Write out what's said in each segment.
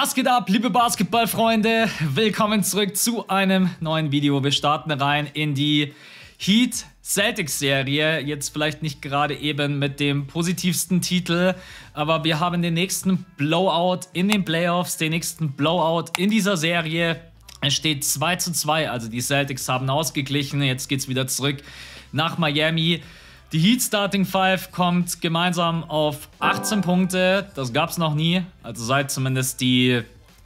Was geht ab, liebe Basketballfreunde? Willkommen zurück zu einem neuen Video. Wir starten rein in die Heat Celtics Serie. Jetzt vielleicht nicht gerade eben mit dem positivsten Titel, aber wir haben den nächsten Blowout in den Playoffs, den nächsten Blowout in dieser Serie. Es steht 2 zu 2, also die Celtics haben ausgeglichen. Jetzt geht es wieder zurück nach Miami. Die Heat Starting 5 kommt gemeinsam auf 18 Punkte. Das gab es noch nie. Also seit zumindest die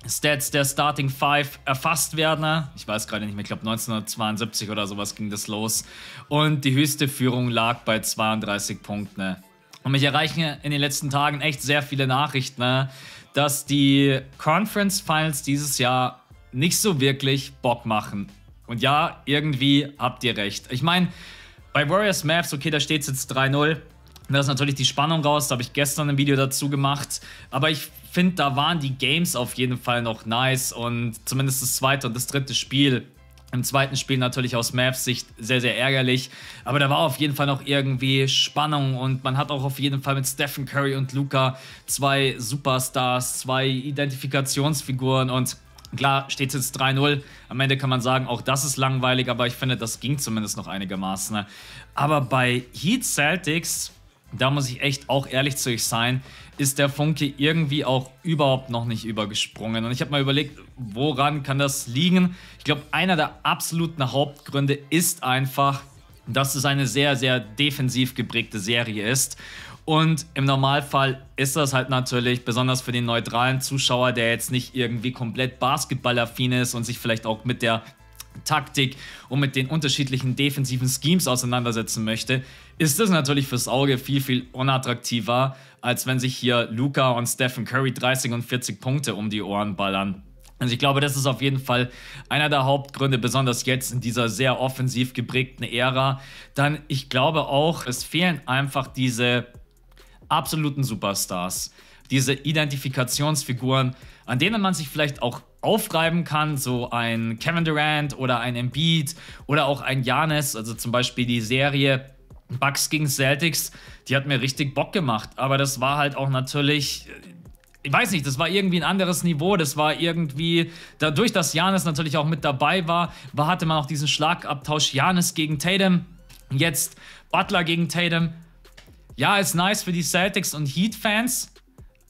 Stats der Starting 5 erfasst werden. Ich weiß gerade nicht mehr, ich glaube 1972 oder sowas ging das los. Und die höchste Führung lag bei 32 Punkten. Und mich erreichen in den letzten Tagen echt sehr viele Nachrichten, ne, dass die Conference Finals dieses Jahr nicht so wirklich Bock machen. Und ja, irgendwie habt ihr recht. Ich meine, bei Warriors Maps, okay, da steht es jetzt 3-0. Da ist natürlich die Spannung raus, da habe ich gestern ein Video dazu gemacht. Aber ich finde, da waren die Games auf jeden Fall noch nice und zumindest das zweite und das dritte Spiel. Im zweiten Spiel natürlich aus Mavs Sicht sehr, sehr ärgerlich. Aber da war auf jeden Fall noch irgendwie Spannung und man hat auch auf jeden Fall mit Stephen Curry und Luca zwei Superstars, zwei Identifikationsfiguren und Klar, steht es jetzt 3-0. Am Ende kann man sagen, auch das ist langweilig, aber ich finde, das ging zumindest noch einigermaßen. Ne? Aber bei Heat Celtics, da muss ich echt auch ehrlich zu euch sein, ist der Funke irgendwie auch überhaupt noch nicht übergesprungen. Und ich habe mal überlegt, woran kann das liegen? Ich glaube, einer der absoluten Hauptgründe ist einfach, dass es eine sehr, sehr defensiv geprägte Serie ist. Und im Normalfall ist das halt natürlich, besonders für den neutralen Zuschauer, der jetzt nicht irgendwie komplett basketballaffin ist und sich vielleicht auch mit der Taktik und mit den unterschiedlichen defensiven Schemes auseinandersetzen möchte, ist das natürlich fürs Auge viel, viel unattraktiver, als wenn sich hier Luca und Stephen Curry 30 und 40 Punkte um die Ohren ballern. Also ich glaube, das ist auf jeden Fall einer der Hauptgründe, besonders jetzt in dieser sehr offensiv geprägten Ära. Dann, ich glaube auch, es fehlen einfach diese absoluten Superstars. Diese Identifikationsfiguren, an denen man sich vielleicht auch aufreiben kann, so ein Kevin Durant oder ein Embiid oder auch ein Janis, also zum Beispiel die Serie Bucks gegen Celtics, die hat mir richtig Bock gemacht. Aber das war halt auch natürlich. Äh, ich weiß nicht, das war irgendwie ein anderes Niveau. Das war irgendwie, dadurch, dass Janis natürlich auch mit dabei war, war hatte man auch diesen Schlagabtausch Janis gegen Tatum. Jetzt Butler gegen Tatum. Ja, ist nice für die Celtics und Heat-Fans,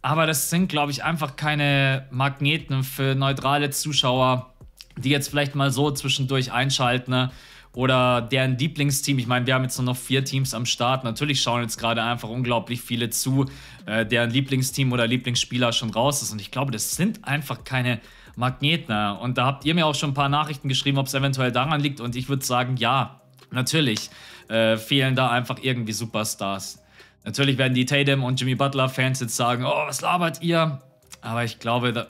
aber das sind, glaube ich, einfach keine Magneten für neutrale Zuschauer, die jetzt vielleicht mal so zwischendurch einschalten ne? oder deren Lieblingsteam. Ich meine, wir haben jetzt nur noch vier Teams am Start. Natürlich schauen jetzt gerade einfach unglaublich viele zu, äh, deren Lieblingsteam oder Lieblingsspieler schon raus ist. Und ich glaube, das sind einfach keine Magneten. Und da habt ihr mir auch schon ein paar Nachrichten geschrieben, ob es eventuell daran liegt. Und ich würde sagen, ja, natürlich äh, fehlen da einfach irgendwie Superstars. Natürlich werden die Tatum und Jimmy Butler Fans jetzt sagen, oh, was labert ihr? Aber ich glaube, da,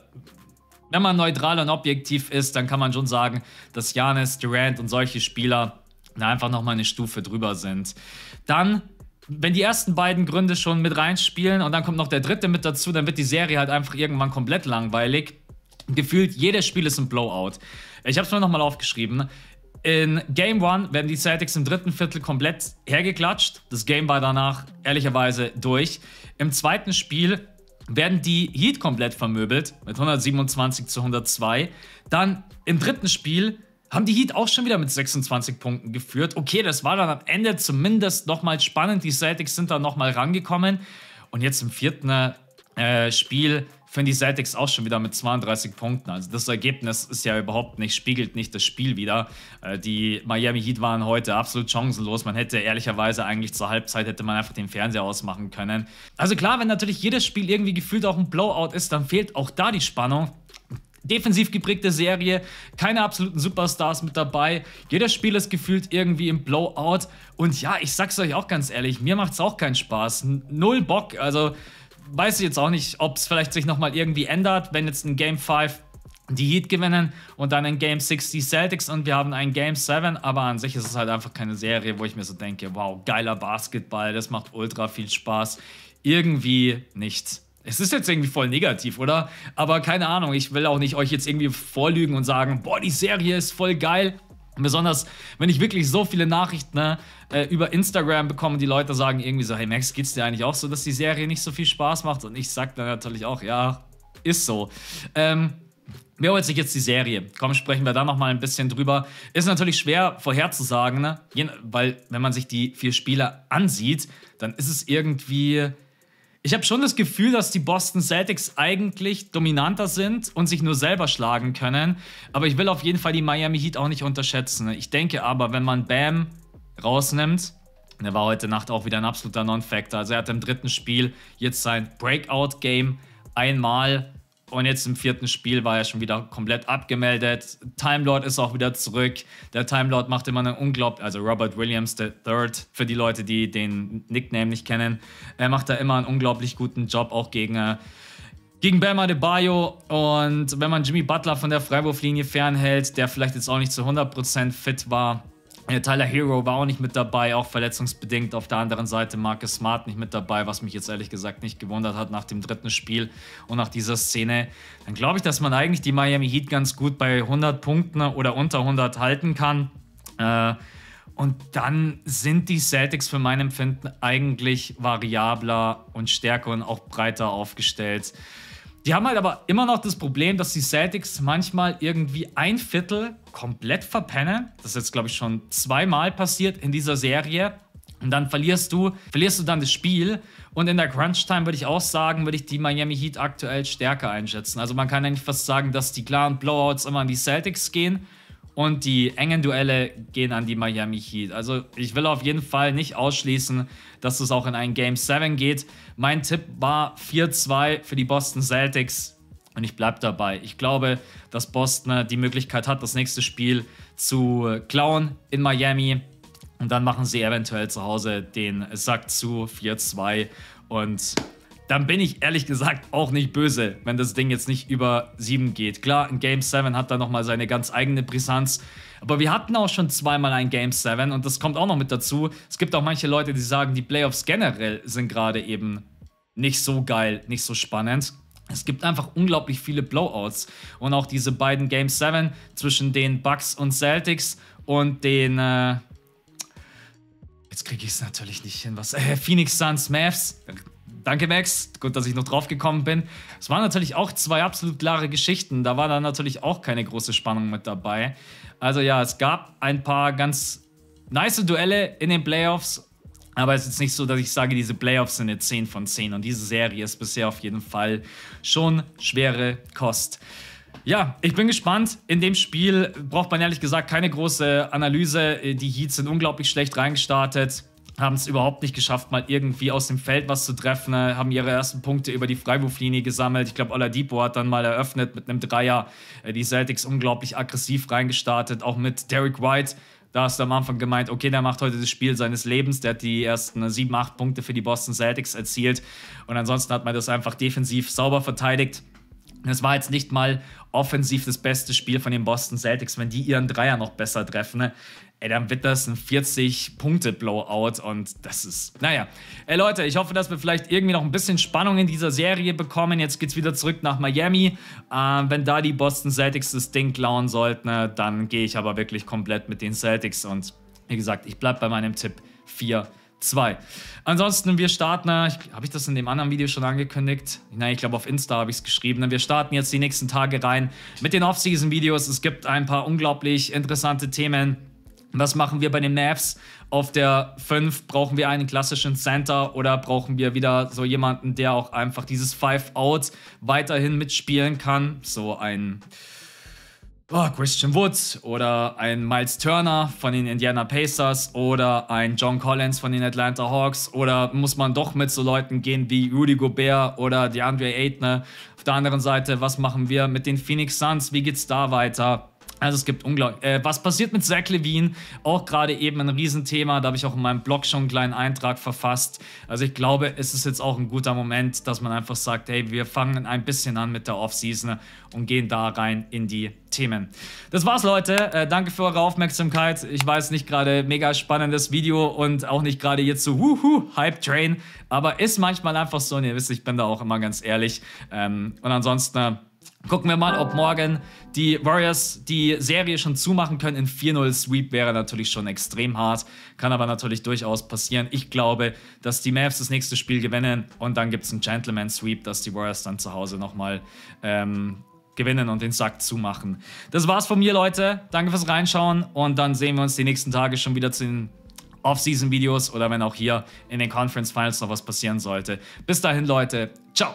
wenn man neutral und objektiv ist, dann kann man schon sagen, dass Janis, Durant und solche Spieler da einfach nochmal eine Stufe drüber sind. Dann, wenn die ersten beiden Gründe schon mit reinspielen und dann kommt noch der dritte mit dazu, dann wird die Serie halt einfach irgendwann komplett langweilig. Gefühlt jedes Spiel ist ein Blowout. Ich habe es mir nochmal aufgeschrieben. In Game One werden die Celtics im dritten Viertel komplett hergeklatscht. Das Game war danach ehrlicherweise durch. Im zweiten Spiel werden die Heat komplett vermöbelt mit 127 zu 102. Dann im dritten Spiel haben die Heat auch schon wieder mit 26 Punkten geführt. Okay, das war dann am Ende zumindest nochmal spannend. Die Celtics sind dann nochmal rangekommen. Und jetzt im vierten äh, Spiel finde ich Celtics auch schon wieder mit 32 Punkten. Also das Ergebnis ist ja überhaupt nicht, spiegelt nicht das Spiel wieder. Äh, die Miami Heat waren heute absolut chancenlos. Man hätte ehrlicherweise eigentlich zur Halbzeit hätte man einfach den Fernseher ausmachen können. Also klar, wenn natürlich jedes Spiel irgendwie gefühlt auch ein Blowout ist, dann fehlt auch da die Spannung. Defensiv geprägte Serie, keine absoluten Superstars mit dabei. Jedes Spiel ist gefühlt irgendwie im Blowout. Und ja, ich sag's euch auch ganz ehrlich, mir macht's auch keinen Spaß. Null Bock. Also, weiß ich jetzt auch nicht, ob es vielleicht sich nochmal irgendwie ändert, wenn jetzt ein Game 5 die Heat gewinnen und dann in Game 6 die Celtics und wir haben ein Game 7, aber an sich ist es halt einfach keine Serie, wo ich mir so denke, wow, geiler Basketball, das macht ultra viel Spaß. Irgendwie nichts. Es ist jetzt irgendwie voll negativ, oder? Aber keine Ahnung, ich will auch nicht euch jetzt irgendwie vorlügen und sagen, boah, die Serie ist voll geil. Besonders, wenn ich wirklich so viele Nachrichten ne, äh, über Instagram bekomme, die Leute sagen irgendwie so, hey Max, geht's dir eigentlich auch so, dass die Serie nicht so viel Spaß macht? Und ich sag dann natürlich auch, ja, ist so. Ähm, mir holt sich jetzt die Serie. Komm, sprechen wir da nochmal ein bisschen drüber. Ist natürlich schwer vorherzusagen, ne? weil wenn man sich die vier Spiele ansieht, dann ist es irgendwie ich habe schon das Gefühl, dass die Boston Celtics eigentlich dominanter sind und sich nur selber schlagen können. Aber ich will auf jeden Fall die Miami Heat auch nicht unterschätzen. Ich denke aber, wenn man Bam rausnimmt, der war heute Nacht auch wieder ein absoluter Non-Factor. Also er hat im dritten Spiel jetzt sein Breakout-Game einmal und jetzt im vierten Spiel war er schon wieder komplett abgemeldet. Time Lord ist auch wieder zurück. Der Time Lord macht immer einen unglaublichen, also Robert Williams III, für die Leute, die den Nickname nicht kennen, er macht da immer einen unglaublich guten Job, auch gegen, äh, gegen Bam Adebayo. Und wenn man Jimmy Butler von der Freiwurflinie fernhält, der vielleicht jetzt auch nicht zu 100% fit war, äh, Tyler Hero war auch nicht mit dabei, auch verletzungsbedingt. Auf der anderen Seite Marcus Smart nicht mit dabei, was mich jetzt ehrlich gesagt nicht gewundert hat nach dem dritten Spiel und nach dieser Szene. Dann glaube ich, dass man eigentlich die Miami Heat ganz gut bei 100 Punkten oder unter 100 halten kann. Äh, und dann sind die Celtics für mein Empfinden eigentlich variabler und stärker und auch breiter aufgestellt. Die haben halt aber immer noch das Problem, dass die Celtics manchmal irgendwie ein Viertel komplett verpennen. Das ist jetzt, glaube ich, schon zweimal passiert in dieser Serie. Und dann verlierst du, verlierst du dann das Spiel. Und in der Crunch-Time würde ich auch sagen, würde ich die Miami Heat aktuell stärker einschätzen. Also man kann eigentlich fast sagen, dass die klaren Blowouts immer an die Celtics gehen. Und die engen Duelle gehen an die Miami Heat. Also ich will auf jeden Fall nicht ausschließen, dass es auch in ein Game 7 geht. Mein Tipp war 4-2 für die Boston Celtics. Und ich bleibe dabei. Ich glaube, dass Boston äh, die Möglichkeit hat, das nächste Spiel zu äh, klauen in Miami. Und dann machen sie eventuell zu Hause den Sack zu 4-2. Und dann bin ich ehrlich gesagt auch nicht böse, wenn das Ding jetzt nicht über 7 geht. Klar, ein Game 7 hat da nochmal seine ganz eigene Brisanz. Aber wir hatten auch schon zweimal ein Game 7 und das kommt auch noch mit dazu. Es gibt auch manche Leute, die sagen, die Playoffs generell sind gerade eben nicht so geil, nicht so spannend. Es gibt einfach unglaublich viele Blowouts. Und auch diese beiden Game 7 zwischen den Bucks und Celtics und den. Äh Jetzt kriege ich es natürlich nicht hin. Was? Äh, Phoenix Suns Mavs. Danke, Max. Gut, dass ich noch drauf gekommen bin. Es waren natürlich auch zwei absolut klare Geschichten. Da war dann natürlich auch keine große Spannung mit dabei. Also ja, es gab ein paar ganz nice Duelle in den Playoffs. Aber es ist nicht so, dass ich sage, diese Playoffs sind eine 10 von 10. Und diese Serie ist bisher auf jeden Fall schon schwere Kost. Ja, ich bin gespannt. In dem Spiel braucht man ehrlich gesagt keine große Analyse. Die Heats sind unglaublich schlecht reingestartet haben es überhaupt nicht geschafft, mal irgendwie aus dem Feld was zu treffen, ne? haben ihre ersten Punkte über die Freiwurflinie gesammelt. Ich glaube, Oladipo hat dann mal eröffnet mit einem Dreier. Äh, die Celtics unglaublich aggressiv reingestartet, auch mit Derek White. Da hast du am Anfang gemeint, okay, der macht heute das Spiel seines Lebens. Der hat die ersten äh, sieben, acht Punkte für die Boston Celtics erzielt. Und ansonsten hat man das einfach defensiv sauber verteidigt es war jetzt nicht mal offensiv das beste Spiel von den Boston Celtics. Wenn die ihren Dreier noch besser treffen, ne? ey, dann wird das ein 40-Punkte-Blowout und das ist, naja. Ey Leute, ich hoffe, dass wir vielleicht irgendwie noch ein bisschen Spannung in dieser Serie bekommen. Jetzt geht's wieder zurück nach Miami. Ähm, wenn da die Boston Celtics das Ding klauen sollten, ne? dann gehe ich aber wirklich komplett mit den Celtics und wie gesagt, ich bleibe bei meinem Tipp 4 2. Ansonsten, wir starten, habe ich das in dem anderen Video schon angekündigt? Nein, ich glaube auf Insta habe ich es geschrieben. Ne? Wir starten jetzt die nächsten Tage rein mit den Off-Season-Videos. Es gibt ein paar unglaublich interessante Themen. Was machen wir bei den Mavs? Auf der 5 brauchen wir einen klassischen Center oder brauchen wir wieder so jemanden, der auch einfach dieses Five-Out weiterhin mitspielen kann? So ein oh, Christian Woods oder ein Miles Turner von den Indiana Pacers oder ein John Collins von den Atlanta Hawks oder muss man doch mit so Leuten gehen wie Rudy Gobert oder DeAndre Ayton? Auf der anderen Seite, was machen wir mit den Phoenix Suns? Wie geht's da weiter? Also es gibt unglaublich. Äh, was passiert mit Zach Levine? Auch gerade eben ein Riesenthema. Da habe ich auch in meinem Blog schon einen kleinen Eintrag verfasst. Also ich glaube, es ist jetzt auch ein guter Moment, dass man einfach sagt, hey, wir fangen ein bisschen an mit der Offseason und gehen da rein in die Themen. Das war's, Leute. Äh, danke für eure Aufmerksamkeit. Ich weiß nicht gerade mega spannendes Video und auch nicht gerade jetzt so Wuhu, Hype Train. Aber ist manchmal einfach so. Und ihr wisst, ich bin da auch immer ganz ehrlich. Ähm, und ansonsten. Äh, Gucken wir mal, ob morgen die Warriors die Serie schon zumachen können. In 4-0 Sweep wäre natürlich schon extrem hart, kann aber natürlich durchaus passieren. Ich glaube, dass die Mavs das nächste Spiel gewinnen und dann gibt es einen Gentleman Sweep, dass die Warriors dann zu Hause nochmal ähm, gewinnen und den Sack zumachen. Das war's von mir, Leute. Danke fürs Reinschauen und dann sehen wir uns die nächsten Tage schon wieder zu den Off-Season-Videos oder wenn auch hier in den Conference Finals noch was passieren sollte. Bis dahin, Leute. Ciao.